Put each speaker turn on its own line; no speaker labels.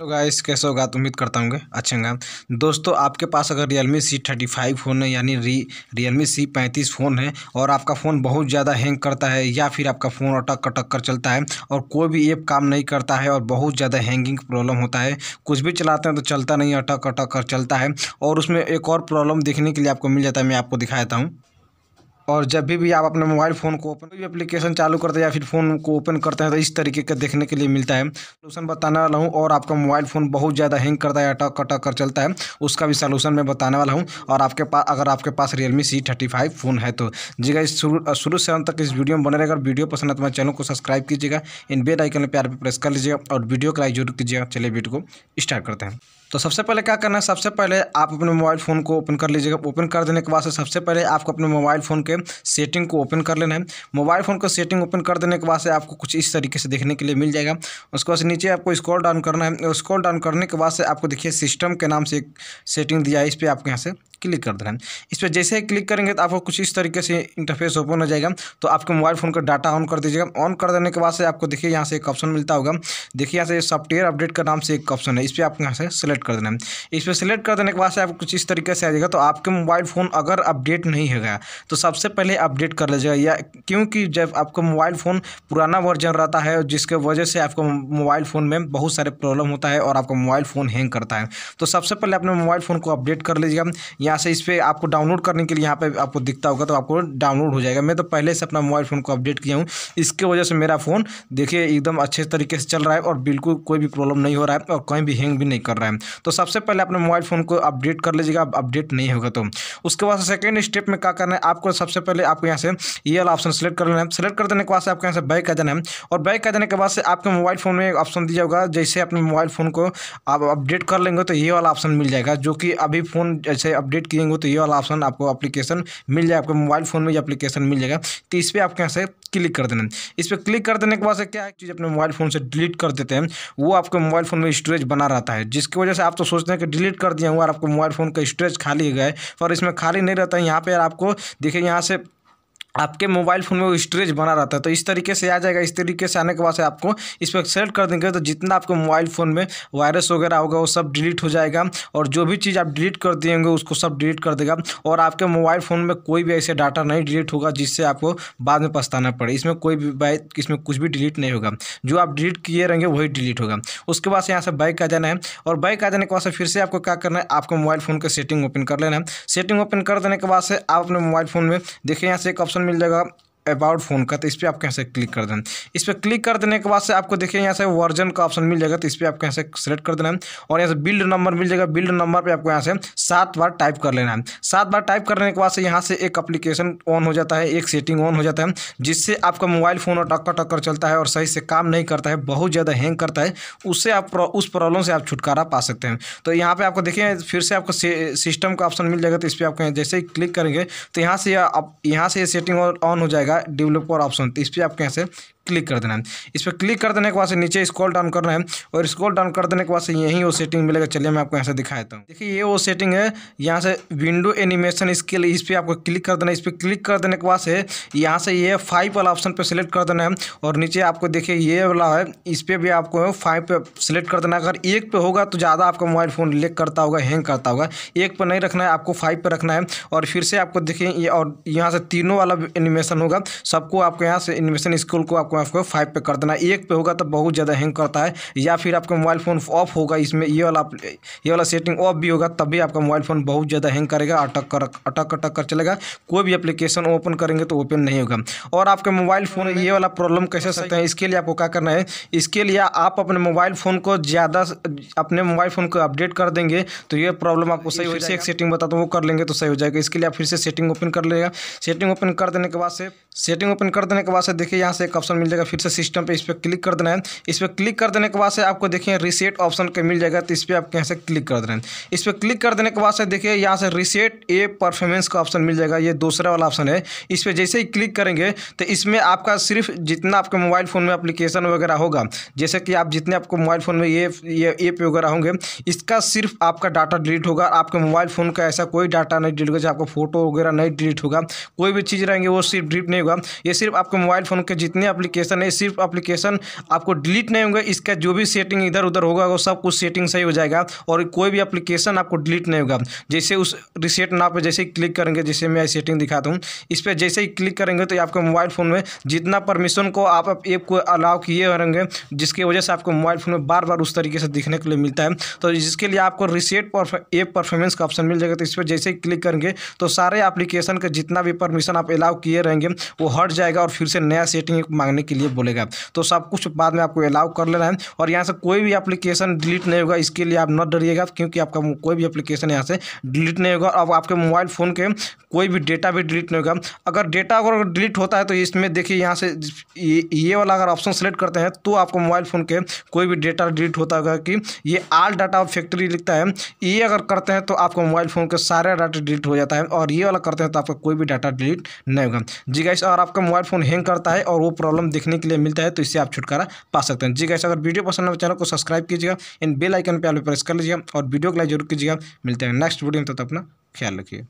hello guys कैसे होगा तो उम्मीद करता हूँ अच्छे होंगे दोस्तों आपके पास अगर Realme C thirty five phone है यानी री रियलमी सी पैंतीस फ़ोन है और आपका फ़ोन बहुत ज़्यादा हैंग करता है या फिर आपका फ़ोन अटक कटक कर चलता है और कोई भी ऐप काम नहीं करता है और बहुत ज़्यादा हैंगिंग प्रॉब्लम होता है कुछ भी चलाते हैं तो चलता नहीं अटक अटक कर चलता है और उसमें एक और प्रॉब्लम देखने के लिए आपको मिल जाता है मैं आपको दिखाता हूँ और जब भी भी आप अपने मोबाइल फ़ोन को ओपन भी एप्लीकेशन चालू करते हैं या फिर फ़ोन को ओपन करते हैं तो इस तरीके का देखने के लिए मिलता है सोलूशन बताने वाला हूँ और आपका मोबाइल फ़ोन बहुत ज़्यादा हैंग करता है अटक अटक कर चलता है उसका भी सोलूशन मैं बताने वाला हूँ और आपके पास अगर आपके पास Realme C thirty five phone है तो जी गाइस शुरू से अंत तक इस वीडियो में बने रहेगा वीडियो पसंद है तो मैं चैनल को सब्सक्राइब कीजिएगा इन बेल आइकन प्यार पर प्रेस कर लीजिएगा और वीडियो का लाइक जरूर कीजिएगा चलिए वीडियो को स्टार्ट करते हैं तो सबसे पहले क्या करना है सबसे पहले आप अपने मोबाइल फ़ोन को ओपन कर लीजिएगा ओपन कर देने के बाद सबसे पहले आपको अपने मोबाइल फ़ोन के के सेटिंग को ओपन कर लेना है मोबाइल फ़ोन को सेटिंग ओपन कर देने के बाद से आपको कुछ इस तरीके से देखने के लिए मिल जाएगा उसके बाद नीचे आपको स्क्रॉल डाउन करना है स्क्रॉल डाउन करने के बाद से आपको देखिए सिस्टम के नाम से सेटिंग दिया है इस पर आपको यहाँ से क्लिक कर देना है इस पर जैसे ही क्लिक करेंगे तो आपको कुछ इस तरीके से इंटरफेस ओपन हो जाएगा तो आपके मोबाइल फ़ोन का डाटा ऑन कर दीजिएगा ऑन कर देने के बाद से आपको देखिए यहाँ से एक ऑप्शन मिलता होगा देखिए यहाँ से सॉफ्टवेयर अपडेट का नाम से एक ऑप्शन है इस पर आपको यहाँ से सिलेक्ट कर देना है इस पर सिलेक्ट कर देने के बाद से आपको कुछ इस तरीके से आ जाएगा तो आपके मोबाइल फ़ोन अगर अपडेट नहीं है गया तो सबसे पहले अपडेट कर लीजिएगा या क्योंकि जब आपका मोबाइल फ़ोन पुराना वर्जन रहता है जिसके वजह से आपको मोबाइल फ़ोन में बहुत सारे प्रॉब्लम होता है और आपका मोबाइल फ़ोन हैंग करता है तो सबसे पहले अपने मोबाइल फ़ोन को अपडेट कर लीजिएगा यहाँ से इस पर आपको डाउनलोड करने के लिए यहाँ पे आपको दिखता होगा तो आपको डाउनलोड हो जाएगा मैं तो पहले से अपना मोबाइल फ़ोन को अपडेट किया हूँ इसके वजह से मेरा फ़ोन देखिए एकदम अच्छे तरीके से चल रहा है और बिल्कुल कोई भी प्रॉब्लम नहीं हो रहा है और कहीं भी हैंग भी नहीं कर रहा है तो सबसे पहले अपने मोबाइल फ़ोन को अपडेट कर लीजिएगा अपडेट नहीं होगा तो उसके बाद सेकेंड स्टेप में क्या करना है आपको सबसे पहले आपको यहाँ से ये वाला ऑप्शन सेलेक्ट कर लेना है सेलेक्ट कर देने के बाद से आपको यहाँ से बैक आ जाना है और बैक आ जाने के बाद से आपके मोबाइल फ़ोन में ऑप्शन दिया होगा जैसे अपने मोबाइल फ़ोन को आप अपडेट कर लेंगे तो ये वाला ऑप्शन मिल जाएगा जो कि अभी फ़ोन जैसे अपडेट अपडेट किएंगे वो तो ये वाला ऑप्शन आपको एप्लीकेशन मिल जाए आपके मोबाइल फ़ोन में ये एप्लीकेशन मिल जाएगा तो इस पर आप कैसे क्लिक कर देना इस पर क्लिक कर देने के बाद से क्या चीज़ अपने मोबाइल फ़ोन से डिलीट कर देते हैं वो आपके मोबाइल फ़ोन में स्टोरेज बना रहता है जिसकी वजह से आप तो सोचते हैं कि डिलीट कर दिया हुआ और आपको मोबाइल फ़ोन का स्टोरेज खाली गए पर इसमें खाली नहीं रहता है यहाँ पर आपको देखिए यहाँ से आपके मोबाइल फ़ोन में वो स्टोरेज बना रहता है तो इस तरीके से आ जाएगा इस तरीके से आने के बाद से आपको इस पर सेलेक्ट कर देंगे तो जितना आपके मोबाइल फ़ोन में वायरस वगैरह होगा वो सब डिलीट हो जाएगा और जो भी चीज़ आप डिलीट कर देंगे उसको सब डिलीट कर देगा और आपके मोबाइल फ़ोन में कोई भी ऐसे डाटा नहीं डिलीट होगा जिससे आपको बाद में पछताना पड़े इसमें कोई भी इसमें कुछ भी डिलीट नहीं होगा जो आप डिलीट किए रहेंगे वही डिलीट होगा उसके बाद से यहाँ से बाइक आ जाना है और बाइक आ जाने के बाद से फिर से आपको क्या करना है आपके मोबाइल फ़ोन का सेटिंग ओपन कर लेना है सेटिंग ओपन कर देने के बाद से आप अपने मोबाइल फ़ोन में देखिए यहाँ से एक ऑप्शन ऑप्शन मिल जाएगा अबाउट फ़ोन का तो इस पर आप कैसे क्लिक कर देना इस पर क्लिक कर देने के बाद से आपको देखिए यहाँ से वर्जन का ऑप्शन मिल जाएगा तो इस पर आप कैसे सेलेक्ट कर देना है और यहाँ से बिल्ड नंबर मिल जाएगा बिल्ड नंबर पे आपको यहाँ से सात बार टाइप कर लेना है सात बार टाइप करने के बाद से यहाँ से एक अप्लीकेशन ऑन हो जाता है एक सेटिंग ऑन हो जाता है जिससे आपका मोबाइल फ़ोन और टक्कर टक्कर चलता है और सही से काम नहीं करता है बहुत ज़्यादा हैंग करता है उससे आप उस प्रॉब्लम से आप छुटकारा पा सकते हैं तो यहाँ पर आपको देखिए फिर से आपको सिस्टम का ऑप्शन मिल जाएगा तो इस पर आप जैसे ही क्लिक करेंगे तो यहाँ से यहाँ से ये सेटिंग ऑन हो जाएगा जाएगा डेवलपर ऑप्शन तो इस पर आप कैसे क्लिक कर देना है इस पर क्लिक कर देने के बाद से नीचे स्क्रॉल डाउन करना है और स्क्रॉल डाउन कर देने के बाद से यही वो सेटिंग मिलेगा चलिए मैं आपको यहाँ से देता हूँ देखिए ये वो सेटिंग है यहाँ से विंडो एनिमेशन स्किल इस पर आपको क्लिक कर देना है इस पर क्लिक कर देने के बाद से यहाँ से ये फाइव वाला ऑप्शन पर सिलेक्ट कर देना है और नीचे आपको देखिए ये वाला है इस पर भी आपको फाइव पर सिलेक्ट कर देना है अगर एक पे होगा तो ज़्यादा आपका मोबाइल फ़ोन लेक करता होगा हैंग करता होगा एक पर नहीं रखना है आपको फाइव पर रखना है और फिर से आपको देखिए और यहाँ से तीनों वाला एनिमेशन होगा सबको आपको यहाँ से एनिमेशन स्किल को आपको को आपको फाइव पे कर देना एक पे होगा तो बहुत ज़्यादा हैंग करता है या फिर आपका मोबाइल फ़ोन ऑफ होगा इसमें ये वाला ये वाला सेटिंग ऑफ भी होगा तब भी आपका मोबाइल फ़ोन बहुत ज़्यादा हैंग करेगा अटक कर अटक अटक कर चलेगा कोई भी अप्लीकेशन ओपन करेंगे तो ओपन नहीं होगा और आपके मोबाइल फ़ोन ये वाला प्रॉब्लम कैसे सकते हैं इसके लिए आपको क्या करना है इसके लिए आप अपने मोबाइल फ़ोन को ज़्यादा अपने मोबाइल फ़ोन को अपडेट कर देंगे तो ये प्रॉब्लम आपको सही हो एक सेटिंग बता दो वो कर लेंगे तो सही हो जाएगा इसके लिए आप फिर से सेटिंग ओपन कर लेगा सेटिंग ओपन कर देने के बाद से सेटिंग ओपन कर देने के बाद से देखिए यहाँ से एक ऑप्शन मिल जाएगा फिर से सिस्टम पे इस पर क्लिक कर देना है इस पर क्लिक कर देने के बाद से आपको देखिए रिसेट ऑप्शन के मिल जाएगा तो इस पर आप यहाँ से क्लिक कर देना है इस पर क्लिक कर देने के बाद से देखिए यहाँ से रिसेट ए परफॉर्मेंस का ऑप्शन मिल जाएगा ये दूसरा वाला ऑप्शन है इस पर जैसे ही क्लिक करेंगे तो इसमें आपका सिर्फ जितना आपके मोबाइल फ़ोन में अप्लीकेशन वगैरह होगा जैसे कि आप जितने आपको मोबाइल फ़ोन में ये ये ऐप वगैरह होंगे इसका सिर्फ आपका डाटा डिलीट होगा आपके मोबाइल फ़ोन का ऐसा कोई डाटा नहीं डिलीट होगा जो आपका फोटो वगैरह नहीं डिलीट होगा कोई भी चीज़ रहेंगे वो सिर्फ डिलीट नहीं होगा ये सिर्फ आपके मोबाइल फ़ोन के जितने अपली एप्लीकेशन है सिर्फ एप्लीकेशन आपको डिलीट नहीं होंगे इसका जो भी सेटिंग इधर उधर होगा वो सब कुछ सेटिंग सही हो जाएगा और कोई भी एप्लीकेशन आपको डिलीट नहीं होगा जैसे उस रिसेट नाव पर जैसे ही क्लिक करेंगे जैसे मैं सेटिंग दिखाता हूँ इस पर जैसे ही क्लिक करेंगे तो आपके मोबाइल फ़ोन में जितना परमिशन को आप ऐप को अलाउ किए रहेंगे जिसकी वजह से आपको मोबाइल फ़ोन में बार बार उस तरीके से दिखने के लिए मिलता है तो जिसके लिए आपको रिसेट ऐप परफॉर्मेंस का ऑप्शन मिल जाएगा तो इस पर जैसे ही क्लिक करेंगे तो सारे एप्लीकेशन का जितना भी परमिशन आप अलाउ किए रहेंगे वो हट जाएगा और फिर से नया सेटिंग मांगने करने के लिए बोलेगा तो सब कुछ बाद में आपको अलाउ कर लेना है और यहाँ से कोई भी एप्लीकेशन डिलीट नहीं होगा इसके लिए आप न डरिएगा क्योंकि आपका कोई भी एप्लीकेशन यहाँ से डिलीट नहीं होगा अब आपके मोबाइल फ़ोन के कोई भी डेटा भी डिलीट नहीं होगा अगर डेटा अगर डिलीट होता है तो इसमें देखिए यहाँ से ये वाला अगर ऑप्शन सेलेक्ट करते हैं तो आपको मोबाइल फ़ोन के कोई भी डेटा डिलीट होता होगा कि ये आल डाटा फैक्ट्री लिखता है ये अगर करते हैं तो आपको मोबाइल फ़ोन के सारा डाटा डिलीट हो जाता है और ये वाला करते हैं तो आपका कोई भी डाटा डिलीट नहीं होगा जी गाइस और आपका मोबाइल फ़ोन हैंग करता है और वो प्रॉब्लम देखने के लिए मिलता है तो इससे आप छुटकारा पा सकते हैं जी कैसे अगर वीडियो पसंद हो चैनल को सब्सक्राइब कीजिएगा इन बेल आइकन पर आप प्रेस कर लीजिएगा और वीडियो को लाइक जरूर कीजिएगा मिलते हैं नेक्स्ट वीडियो में तब तो अपना ख्याल रखिए